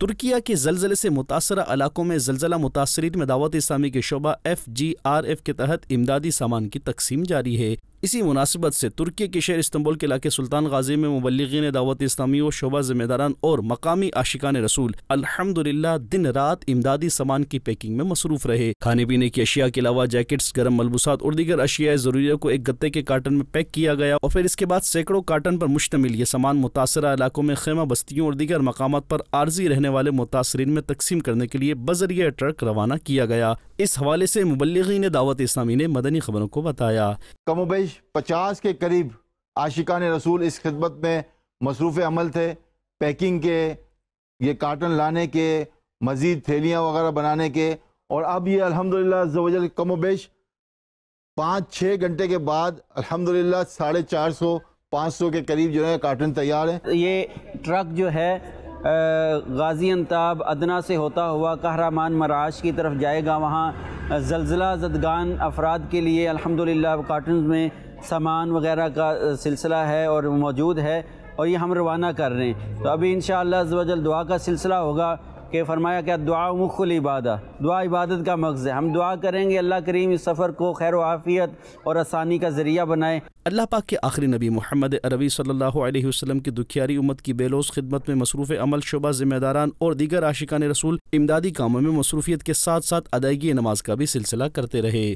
तुर्किया के जलजले से मुतासर इलाकों में जलजला मुतासरी में दावत इस्लामी के शोबा एफ जी आर एफ के तहत इमदादी सामान की तकसीम जारी है इसी मुनासिबत से तुर्की के शहर इस्तंबुल के इलाके सुल्तान गाजी में मुबलगिन दावत इस्लामी व शोबा जिम्मेदारान और मकामी आशिकान रसूल अल्हम्दुलिल्लाह दिन रात इमदादी सामान की पैकिंग में मसरूफ रहे खाने पीने की अशिया के अलावा जैकेट्स गर्म मलबूसात और दीगर अशिया जरूरिया को एक गत्ते के कार्टन में पैक किया गया और फिर इसके बाद सैकड़ों कार्टन पर मुश्तमिल ये सामान मुतासर इलाकों में खेमा बस्तियों और दीगर मकाम पर आर्जी रहने वाले मुतासरीन में तकसीम करने के लिए बजरिया ट्रक रवाना किया गया इस हवाले से मुबलगिन दावत इस्लामी ने मदनी खबरों को बताया कमोबेश रोज़ पचास के करीब आशिकान रसूल इस खिदमत में मसरूफ़ अमल थे पैकिंग के ये कार्टन लाने के मज़ीद थैलियाँ वगैरह बनाने के और अब ये अल्हम्दुलिल्लाह जवजल कम बेश पाँच छः घंटे के बाद अल्हम्दुलिल्लाह साढ़े चार सौ पाँच सौ के करीब जो है कार्टन तैयार है ये ट्रक जो है गाज़ी अनताब अदना से होता हुआ कहरामान मराश की तरफ जाएगा वहाँ जलजिला जदगान अफराद के लिए अल्हम्दुलिल्लाह कार्टन में सामान वगैरह का सिलसिला है और मौजूद है और ये हम रवाना कर रहे हैं तो अभी इन शजल दुआ का सिलसिला होगा कि फरमाया क्या दुआ मुखल इबादा दुआ इबादत का मकज़ है हम दुआ करेंगे अल्लाह करीम इस सफ़र को खैर आफ़ियत और आसानी का ज़रिया बनाए अल्लाह पाक के आखिरी नबी मोहम्मद अरबी सल्लल्लाहु अलैहि वसल्लम की दुखियारी उम्मत की बेलोस खिदमत में मसरूफ़ अमल शुबा जिम्मेदारान और दीगर आशिकान रसूल इमदादी कामों में मसरूफियत के साथ साथ अदायगी नमाज का भी सिलसिला करते रहे